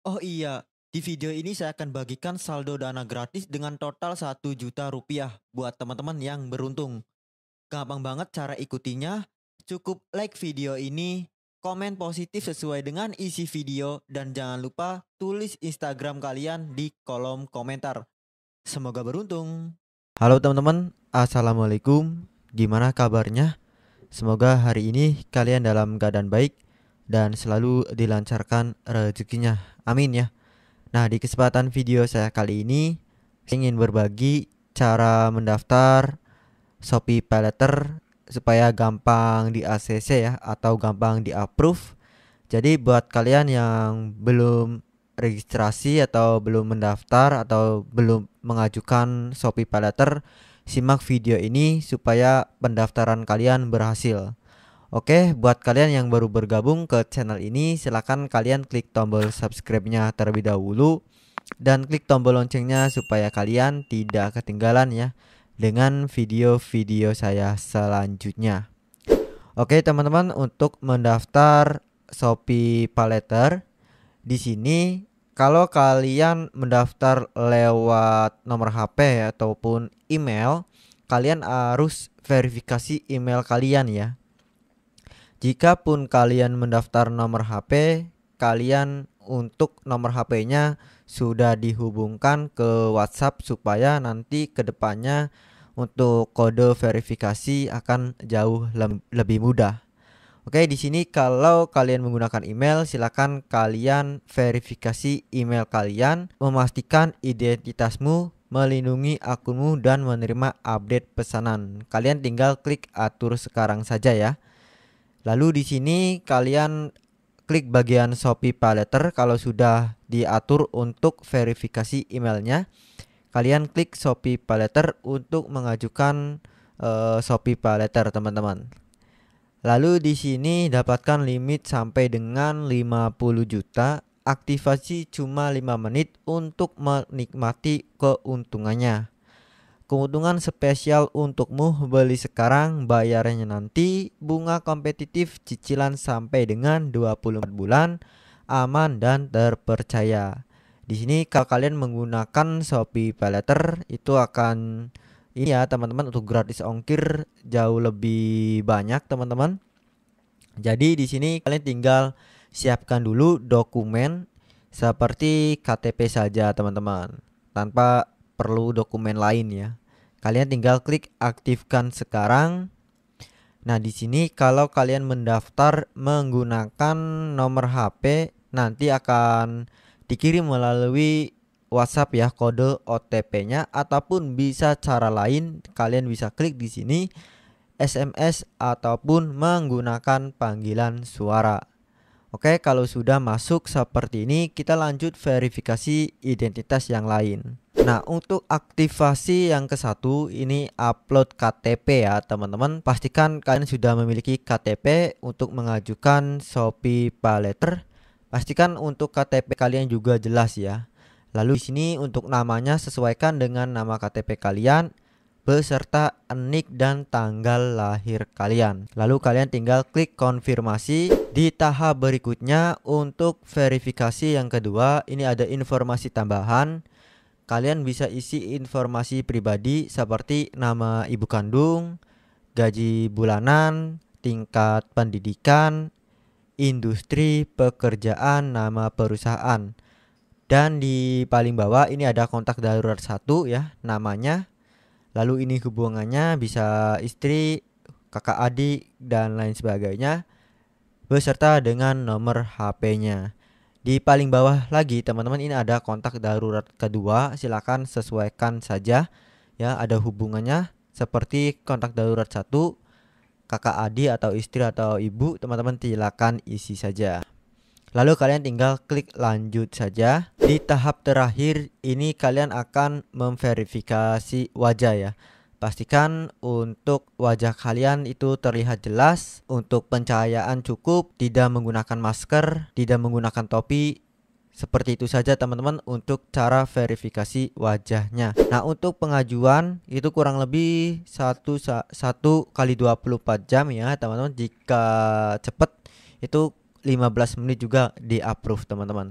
Oh iya, di video ini saya akan bagikan saldo dana gratis dengan total 1 juta rupiah buat teman-teman yang beruntung. Gampang banget cara ikutinya, cukup like video ini, komen positif sesuai dengan isi video, dan jangan lupa tulis Instagram kalian di kolom komentar. Semoga beruntung. Halo teman-teman, Assalamualaikum. Gimana kabarnya? Semoga hari ini kalian dalam keadaan baik dan selalu dilancarkan rezekinya. Amin ya. Nah, di kesempatan video saya kali ini saya ingin berbagi cara mendaftar Shopee Paylater supaya gampang di ACC ya atau gampang di approve. Jadi buat kalian yang belum registrasi atau belum mendaftar atau belum mengajukan Shopee Paylater, simak video ini supaya pendaftaran kalian berhasil. Oke, buat kalian yang baru bergabung ke channel ini, silahkan kalian klik tombol subscribe-nya terlebih dahulu dan klik tombol loncengnya supaya kalian tidak ketinggalan ya dengan video-video saya selanjutnya. Oke, teman-teman, untuk mendaftar Shopee Paletter di sini kalau kalian mendaftar lewat nomor HP ataupun email, kalian harus verifikasi email kalian ya jika pun kalian mendaftar nomor HP, kalian untuk nomor HP-nya sudah dihubungkan ke WhatsApp supaya nanti kedepannya untuk kode verifikasi akan jauh lebih mudah. Oke, di sini kalau kalian menggunakan email, silakan kalian verifikasi email kalian, memastikan identitasmu melindungi akunmu dan menerima update pesanan. Kalian tinggal klik atur sekarang saja ya. Lalu di sini kalian klik bagian Shopee Paletter kalau sudah diatur untuk verifikasi emailnya. Kalian klik Shopee Paletter untuk mengajukan uh, Shopee Paletter, teman-teman. Lalu di sini dapatkan limit sampai dengan 50 juta. Aktivasi cuma 5 menit untuk menikmati keuntungannya. Keuntungan spesial untukmu beli sekarang, bayarnya nanti, bunga kompetitif cicilan sampai dengan 24 bulan, aman dan terpercaya. Di sini kalau kalian menggunakan Shopee Paylater itu akan ini ya teman-teman untuk gratis ongkir jauh lebih banyak teman-teman. Jadi di sini kalian tinggal siapkan dulu dokumen seperti KTP saja teman-teman tanpa perlu dokumen lain ya. Kalian tinggal klik aktifkan sekarang. Nah, di sini kalau kalian mendaftar menggunakan nomor HP nanti akan dikirim melalui WhatsApp ya kode OTP-nya ataupun bisa cara lain kalian bisa klik di sini SMS ataupun menggunakan panggilan suara. Oke, kalau sudah masuk seperti ini kita lanjut verifikasi identitas yang lain. Nah, untuk aktivasi yang ke satu ini upload KTP ya, teman-teman. Pastikan kalian sudah memiliki KTP untuk mengajukan Shopee paletter Pastikan untuk KTP kalian juga jelas ya. Lalu di sini untuk namanya sesuaikan dengan nama KTP kalian beserta nik dan tanggal lahir kalian. Lalu kalian tinggal klik konfirmasi. Di tahap berikutnya untuk verifikasi yang kedua, ini ada informasi tambahan Kalian bisa isi informasi pribadi seperti nama ibu kandung, gaji bulanan, tingkat pendidikan, industri, pekerjaan, nama perusahaan. Dan di paling bawah ini ada kontak darurat satu ya namanya. Lalu ini hubungannya bisa istri, kakak adik dan lain sebagainya beserta dengan nomor HP-nya. Di paling bawah lagi teman-teman ini ada kontak darurat kedua, silakan sesuaikan saja ya ada hubungannya seperti kontak darurat satu kakak adi atau istri atau ibu teman-teman silakan isi saja. Lalu kalian tinggal klik lanjut saja. Di tahap terakhir ini kalian akan memverifikasi wajah ya. Pastikan untuk wajah kalian itu terlihat jelas, untuk pencahayaan cukup, tidak menggunakan masker, tidak menggunakan topi. Seperti itu saja teman-teman untuk cara verifikasi wajahnya. Nah, untuk pengajuan itu kurang lebih 1 1 kali 24 jam ya, teman-teman. Jika cepat itu 15 menit juga di approve, teman-teman.